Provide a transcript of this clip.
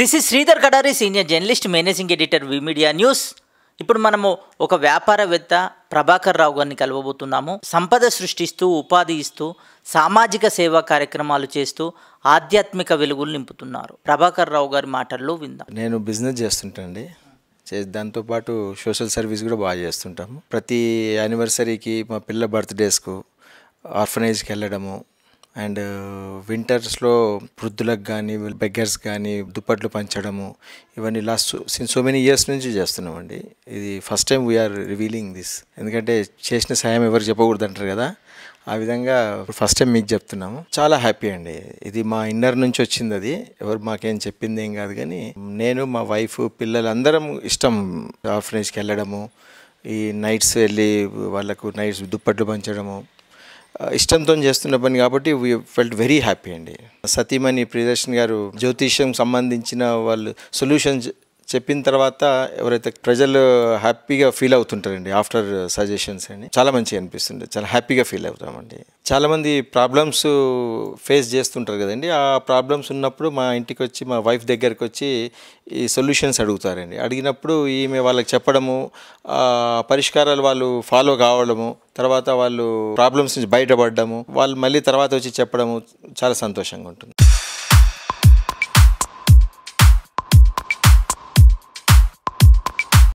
this is Sridhar Kadari senior journalist managing editor media news ఇప్పుడు మనము ఒక వ్యాపారవేత్త ప్రభాకర్ రావు గారిని కలవబోతున్నాము సంపద సృష్టిస్తూ ఉపాధి ఇస్తూ సామాజిక సేవా కార్యక్రమాలు చేస్తూ ఆధ్యాత్మిక వెలుగులు నింపుతున్నారు ప్రభాకర్ రావు గారి మాటల్లో విందాం నేను బిజినెస్ చేస్తుంటండి దాంతోపాటు సోషల్ సర్వీస్ కూడా బాగా చేస్తుంటాము ప్రతి యానివర్సరీకి మా పిల్ల బర్త్డేస్కు ఆర్ఫనైజ్కి వెళ్ళడము అండ్ వింటర్స్లో వృద్ధులకు కానీ బెగ్గర్స్ కానీ దుప్పట్లు పంచడము ఇవన్నీ last since so many years నుంచి చేస్తున్నామండి ఇది first time we are revealing this ఎందుకంటే చేసిన సాయం ఎవరు చెప్పకూడదు అంటారు కదా ఆ విధంగా ఫస్ట్ టైం మీకు చెప్తున్నాము చాలా హ్యాపీ అండి ఇది మా ఇన్నర్ నుంచి వచ్చింది అది ఎవరు మాకేం చెప్పింది ఏం కాదు కానీ నేను మా వైఫ్ పిల్లలు అందరం ఇష్టం ఆర్ఫనేజ్కి వెళ్ళడము ఈ నైట్స్ వెళ్ళి వాళ్ళకు నైట్స్ దుప్పట్లు పంచడము ఇష్టంతో చేస్తున్న పని కాబట్టి వీ ఫెల్ట్ వెరీ హ్యాపీ అండి సతీమణి ప్రియదర్శన్ గారు జ్యోతిష్యం సంబంధించిన వాళ్ళు సొల్యూషన్స్ చెప్పిన తర్వాత ఎవరైతే ప్రజలు హ్యాపీగా ఫీల్ అవుతుంటారండి ఆఫ్టర్ సజెషన్స్ అని చాలా మంచిగా అనిపిస్తుంది చాలా హ్యాపీగా ఫీల్ అవుతామండి చాలామంది ప్రాబ్లమ్స్ ఫేస్ చేస్తుంటారు కదండి ఆ ప్రాబ్లమ్స్ ఉన్నప్పుడు మా ఇంటికి వచ్చి మా వైఫ్ దగ్గరికి వచ్చి ఈ సొల్యూషన్స్ అడుగుతారండి అడిగినప్పుడు ఈమె వాళ్ళకి చెప్పడము పరిష్కారాలు వాళ్ళు ఫాలో కావడము తర్వాత వాళ్ళు ప్రాబ్లమ్స్ నుంచి బయటపడడము వాళ్ళు మళ్ళీ తర్వాత వచ్చి చెప్పడము చాలా సంతోషంగా ఉంటుంది